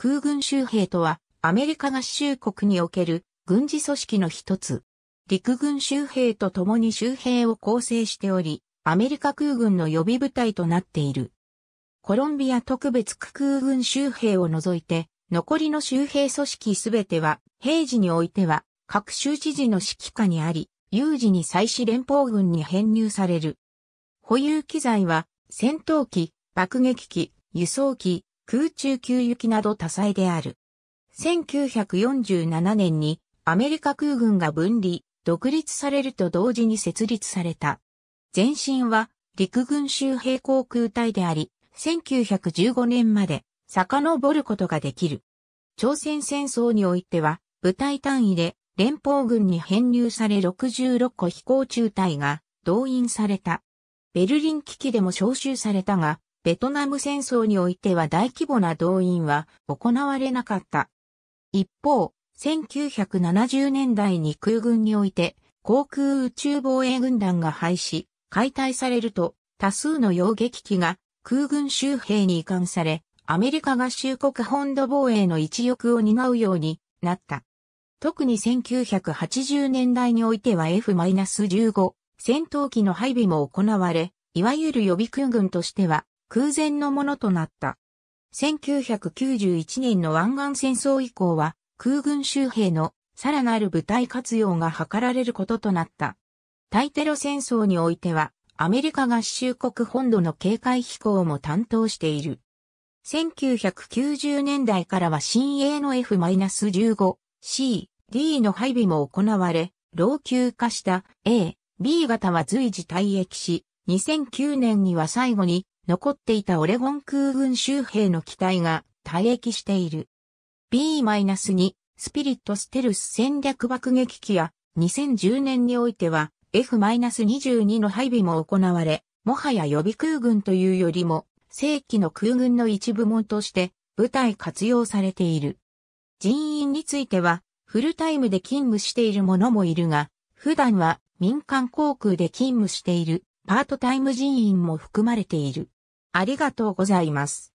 空軍州兵とは、アメリカ合衆国における軍事組織の一つ。陸軍州兵と共に州兵を構成しており、アメリカ空軍の予備部隊となっている。コロンビア特別区空軍州兵を除いて、残りの州兵組織すべては、平時においては、各州知事の指揮下にあり、有事に再始連邦軍に編入される。保有機材は、戦闘機、爆撃機、輸送機、空中給油機など多彩である。1947年にアメリカ空軍が分離、独立されると同時に設立された。前身は陸軍州平航空隊であり、1915年まで遡ることができる。朝鮮戦争においては、部隊単位で連邦軍に編入され66個飛行中隊が動員された。ベルリン危機でも招集されたが、ベトナム戦争においては大規模な動員は行われなかった。一方、1970年代に空軍において航空宇宙防衛軍団が廃止、解体されると多数の洋撃機が空軍周辺に移管され、アメリカ合衆国本土防衛の一翼を担うようになった。特に1980年代においては F-15 戦闘機の配備も行われ、いわゆる予備空軍としては空前のものとなった。1991年の湾岸戦争以降は、空軍周兵のさらなる部隊活用が図られることとなった。対テロ戦争においては、アメリカ合衆国本土の警戒飛行も担当している。1990年代からは新鋭の F-15、C、D の配備も行われ、老朽化した A、B 型は随時退役し、2009年には最後に残っていたオレゴン空軍州兵の機体が退役している。B-2 スピリットステルス戦略爆撃機や2010年においては F-22 の配備も行われ、もはや予備空軍というよりも正規の空軍の一部門として部隊活用されている。人員についてはフルタイムで勤務している者もいるが、普段は民間航空で勤務しているパートタイム人員も含まれている。ありがとうございます。